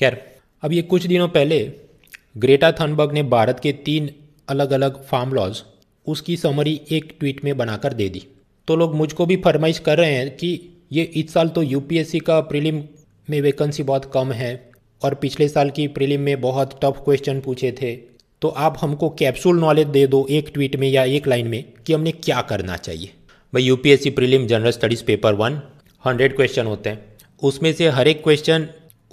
खैर अब ये कुछ दिनों पहले ग्रेटा थनबर्ग ने भारत के तीन अलग अलग फार्म लॉज उसकी समरी एक ट्वीट में बनाकर दे दी तो लोग मुझको भी फरमाइश कर रहे हैं कि ये इस साल तो यूपीएससी का प्रीलिम में वैकेंसी बहुत कम है और पिछले साल की प्रीलिम में बहुत टफ क्वेश्चन पूछे थे तो आप हमको कैप्सूल नॉलेज दे दो एक ट्वीट में या एक लाइन में कि हमने क्या करना चाहिए भाई UPSC prelim general studies paper one hundred question होते हैं उसमें से हर एक क्वेश्चन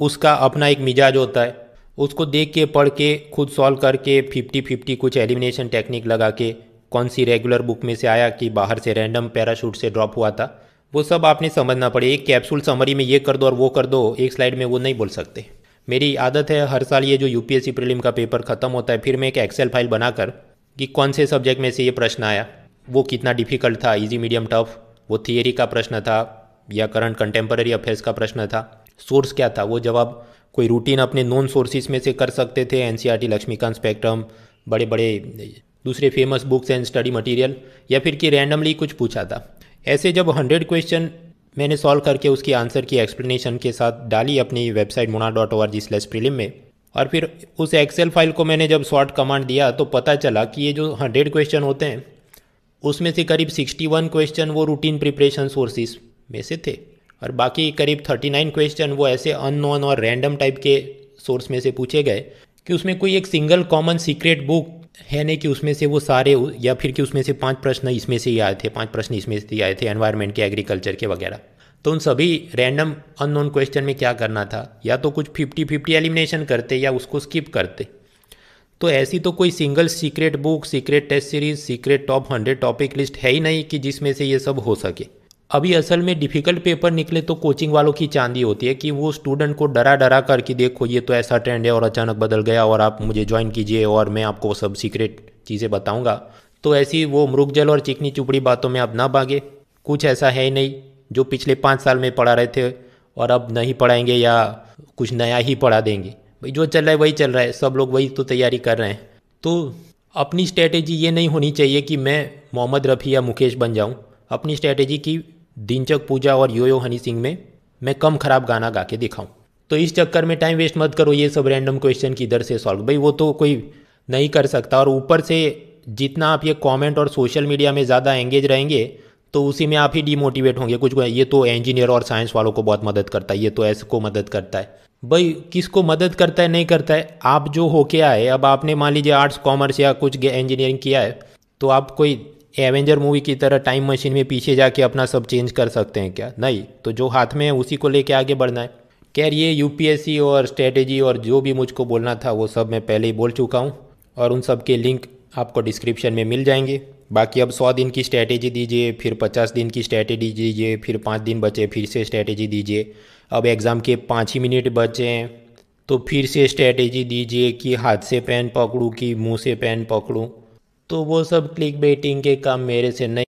उसका अपना एक मिजाज होता है उसको देख के पढ़ के खुद सॉल्व करके फिफ्टी फिफ्टी कुछ एलिमिनेशन टेक्निक लगा के कौन सी रेगुलर बुक में से आया कि बाहर से रैंडम पैराशूट से ड्रॉप हुआ था वो सब आपने समझना पड़े एक कैप्सूल समरी में ये कर दो और वो कर दो एक स्लाइड में वो नहीं बोल सकते मेरी आदत है हर साल ये जो यू पी का पेपर ख़त्म होता है फिर मैं एक एक्सेल फाइल बनाकर कि कौन से सब्जेक्ट में से ये प्रश्न आया वो कितना डिफिकल्ट था इजी मीडियम टफ वो थियरी का प्रश्न था या करंट कंटेम्प्रेरी अफेयर्स का प्रश्न था सोर्स क्या था वो जवाब कोई रूटीन अपने नॉन सोर्सेज में से कर सकते थे एन लक्ष्मीकांत स्पेक्ट्रम बड़े बड़े दूसरे famous books and study material या फिर कि रैंडमली कुछ पूछा था ऐसे जब हंड्रेड क्वेश्चन मैंने सॉल्व करके उसकी आंसर की एक्सप्लेनेशन के साथ डाली अपनी वेबसाइट मुना dot O R G prelim में और फिर उस एक्सेल फाइल को मैंने जब शॉर्ट कमांड दिया तो पता चला कि ये जो हंड्रेड क्वेश्चन होते हैं उसमें से करीब सिक्सटी वन क्वेश्चन वो रूटीन प्रिपरेशन सोर्सेज में से थे और बाकी करीब 39 क्वेश्चन वो ऐसे अननोन और रैंडम टाइप के सोर्स में से पूछे गए कि उसमें कोई एक सिंगल कॉमन सीक्रेट बुक है नहीं कि उसमें से वो सारे या फिर कि उसमें से पांच प्रश्न इसमें से ही आए थे पांच प्रश्न इसमें से ही आए थे एनवायरमेंट के एग्रीकल्चर के वगैरह तो उन सभी रैंडम अननोन क्वेश्चन में क्या करना था या तो कुछ फिफ्टी फिफ्टी एलिमिनेशन करते या उसको स्किप करते तो ऐसी तो कोई single secret book secret test series secret top hundred topic list है ही नहीं कि जिसमें से ये सब हो सके अभी असल में डिफ़िकल्ट पेपर निकले तो कोचिंग वालों की चांदी होती है कि वो स्टूडेंट को डरा डरा कर कि देखो ये तो ऐसा ट्रेंड है और अचानक बदल गया और आप मुझे ज्वाइन कीजिए और मैं आपको सब सीक्रेट चीज़ें बताऊंगा तो ऐसी वो मृग जल और चिकनी चुपड़ी बातों में आप ना भागे कुछ ऐसा है ही नहीं जो पिछले पाँच साल में पढ़ा रहे थे और अब नहीं पढ़ाएंगे या कुछ नया ही पढ़ा देंगे भाई जो चल रहा है वही चल रहा है सब लोग वही तो तैयारी कर रहे हैं तो अपनी स्ट्रैटेजी ये नहीं होनी चाहिए कि मैं मोहम्मद रफ़ी या मुकेश बन जाऊँ अपनी स्ट्रैटेजी की दिनचक पूजा और यो यो हनी सिंह में मैं कम खराब गाना गा के दिखाऊँ तो इस चक्कर में टाइम वेस्ट मत करो ये सब रैंडम क्वेश्चन किधर से सॉल्व भाई वो तो कोई नहीं कर सकता और ऊपर से जितना आप ये कमेंट और सोशल मीडिया में ज़्यादा एंगेज रहेंगे तो उसी में आप ही डीमोटिवेट होंगे कुछ ये तो इंजीनियर और साइंस वालों को बहुत मदद करता है ये तो ऐसे को मदद करता है भाई किसको मदद करता है नहीं करता है आप जो होके आए अब आपने मान लीजिए आर्ट्स कॉमर्स या कुछ इंजीनियरिंग किया है तो आप कोई एवेंजर मूवी की तरह टाइम मशीन में पीछे जाके अपना सब चेंज कर सकते हैं क्या नहीं तो जो हाथ में है उसी को लेके आगे बढ़ना है खैर ये यूपीएससी और स्ट्रेटेजी और जो भी मुझको बोलना था वो सब मैं पहले ही बोल चुका हूँ और उन सब के लिंक आपको डिस्क्रिप्शन में मिल जाएंगे बाकी अब सौ दिन की स्ट्रैटेजी दीजिए फिर पचास दिन की स्ट्रैटेजी दीजिए फिर पाँच दिन बचे फिर से स्ट्रैटेजी दीजिए अब एग्ज़ाम के पाँच ही मिनट बचे हैं तो फिर से स्ट्रैटेजी दीजिए कि हाथ से पेन पकड़ूँ कि मुंह से पेन पकड़ूँ तो वो सब क्लिक बेटिंग के काम मेरे से नहीं